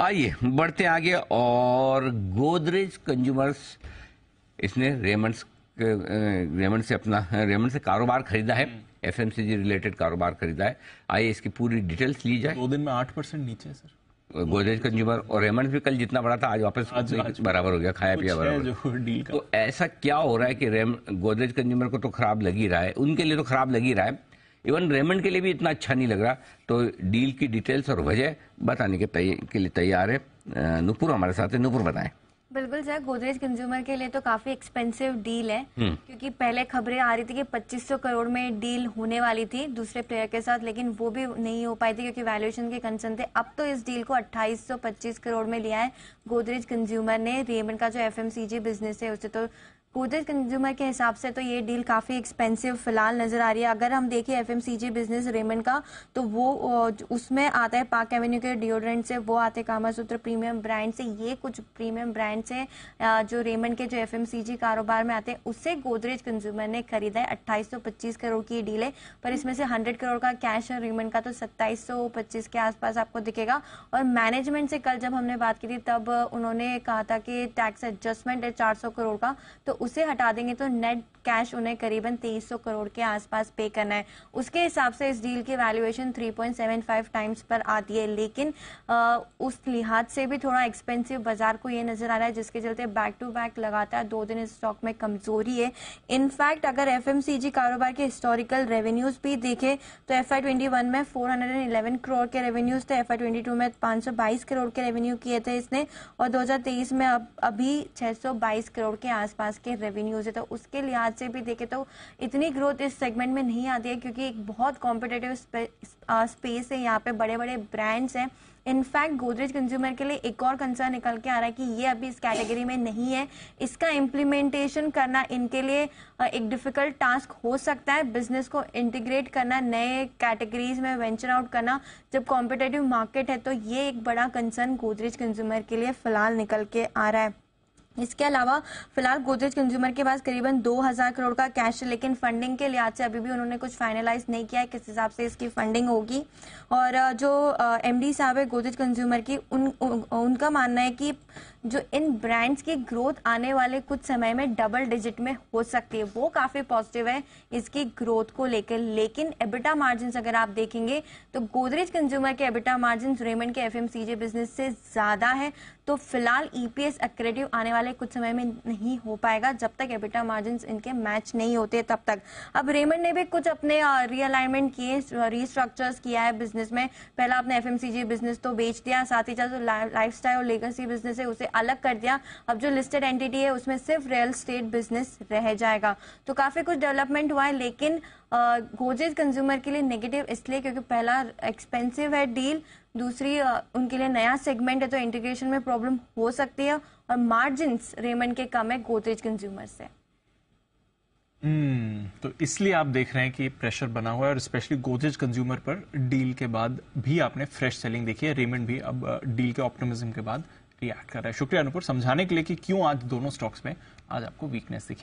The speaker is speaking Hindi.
आइए बढ़ते आगे और गोदरेज कंज्यूमर्स इसने रेमंड रेमंड से अपना रेमंड से कारोबार खरीदा है हम्म। एफ रिलेटेड कारोबार खरीदा है आइए इसकी पूरी डिटेल्स ली जाए दो दिन में आठ परसेंट नीचे सर गोदरेज कंज्यूमर और रेमंड भी कल जितना बड़ा था आज वापस आज, आज बराबर हो गया खाया पिया बराबर तो ऐसा क्या हो रहा है कि रेम गोदरेज कंज्यूमर को तो खराब लग ही रहा है उनके लिए तो खराब लग ही रहा है इवन रेमंड के लिए भी इतना अच्छा नहीं लग रहा तो डील की डिटेल्स और वजह बताने के, के लिए तैयार है नुपुर हमारे साथ है नुपुर बताएं बिल्कुल सर गोदरेज कंज्यूमर के लिए तो काफी एक्सपेंसिव डील है हम्म। क्योंकि पहले खबरें आ रही थी कि 2500 करोड़ में डील होने वाली थी दूसरे प्लेयर के साथ लेकिन वो भी नहीं हो पाई थी क्योंकि वैल्यूएशन के कंसर्न थे अब तो इस डील को 2825 करोड़ में लिया है गोदरेज कंज्यूमर ने रेमंड का जो एफ बिजनेस है उसे तो पूरे कंज्यूमर के हिसाब से तो ये डील काफ़ी एक्सपेंसिव फिलहाल नज़र आ रही है अगर हम देखें एफ बिजनेस रेमंड का तो वो उसमें आता है पार्क एवेन्यू के डिओड्रेंट से वो आते हैं कामासूत्र प्रीमियम ब्रांड से ये कुछ प्रीमियम ब्रांड से जो रेमंड के जो एफ कारोबार में आते हैं उससे गोदरेज कंज्यूमर ने खरीदा है अट्ठाईस करोड़ की डील है पर इसमें से हंड्रेड करोड़ का कैश है रेमंड का तो सत्ताईस के आसपास आपको दिखेगा और मैनेजमेंट से कल जब हमने बात की थी तब उन्होंने कहा था कि टैक्स एडजस्टमेंट है चार करोड़ का तो उसे हटा देंगे तो नेट कैश उन्हें करीबन सौ करोड़ के आसपास पे करना है उसके हिसाब से इस डील की वैल्यूएशन 3.75 टाइम्स पर आती है लेकिन आ, उस लिहाज से भी थोड़ा एक्सपेंसिव बाजार को ये नजर आ रहा है जिसके चलते बैक टू बैक लगातार दो दिन इस स्टॉक में कमजोरी है इनफैक्ट अगर एफ कारोबार के हिस्टोरिकल रेवेन्यूज भी देखे तो एफ में फोर करोड़ के रेवेन्यूज थे एफ में पांच करोड़ के रेवेन्यू किए थे इसने और दो में अब अभी छह करोड़ के आसपास के के रेवेन्यूज है तो उसके लिहाज से भी देखें तो इतनी ग्रोथ इस सेगमेंट में नहीं आती है क्योंकि एक बहुत कॉम्पिटेटिव स्पेस है यहाँ पे बड़े बड़े ब्रांड्स हैं इनफैक्ट गोदरेज कंज्यूमर के लिए एक और कंसर्न निकल के आ रहा है कि ये अभी इस कैटेगरी में नहीं है इसका इम्प्लीमेंटेशन करना इनके लिए एक डिफिकल्ट टास्क हो सकता है बिजनेस को इंटीग्रेट करना नए कैटेगरीज में वेंचर आउट करना जब कॉम्पिटेटिव मार्केट है तो ये एक बड़ा कंसर्न गोदरेज कंज्यूमर के लिए फिलहाल निकल के आ रहा है इसके अलावा फिलहाल गोदरेज कंज्यूमर के पास करीबन 2000 करोड़ का कैश है लेकिन फंडिंग के लिहाज से अभी भी उन्होंने कुछ फाइनलाइज नहीं किया है किस हिसाब से इसकी फंडिंग होगी और जो एमडी साहब है गोदरेज कंज्यूमर की उन, उन उनका मानना है कि जो इन ब्रांड्स की ग्रोथ आने वाले कुछ समय में डबल डिजिट में हो सकती है वो काफी पॉजिटिव है इसकी ग्रोथ को लेकर लेकिन एबिटा मार्जिन अगर आप देखेंगे तो गोदरेज कंज्यूमर के एबिटा मार्जिन रेमंड के एफ बिजनेस से ज्यादा है तो फिलहाल ईपीएस e अक्रेटिव आने वाले वाले कुछ समय में नहीं हो पाएगा जब तक एबिटा मार्जिन इनके मैच नहीं होते तब तक अब रेमंड ने भी कुछ अपने रियलाइनमेंट किए रिस्ट्रक्चर्स किया है बिजनेस में पहला आपने एफ बिजनेस तो बेच दिया साथ ही साथ जो लाइफ स्टाइल और लेगेसी बिजनेस है उसे अलग कर दिया अब जो लिस्टेड एंटिटी है उसमें सिर्फ रियल स्टेट बिजनेस रह जाएगा तो काफी कुछ डेवलपमेंट हुआ है लेकिन गोजेज कंज्यूमर के लिए नेगेटिव इसलिए क्योंकि पहला एक्सपेंसिव है डील दूसरी उनके लिए नया सेगमेंट है तो इंटीग्रेशन में प्रॉब्लम हो सकती है और मार्जिन रेमंड के कम है गोदरेज कंज्यूमर से हम्म तो इसलिए आप देख रहे हैं कि प्रेशर बना हुआ है और स्पेशली गोदरेज कंज्यूमर पर डील के बाद भी आपने फ्रेश सेलिंग देखी है रेमंड भी अब डील के ऑप्टिमिज्म के बाद रिएक्ट कर रहा है शुक्रिया अनुपुर समझाने के लिए कि क्यों आज दोनों स्टॉक्स में आज आपको वीकनेस दिखी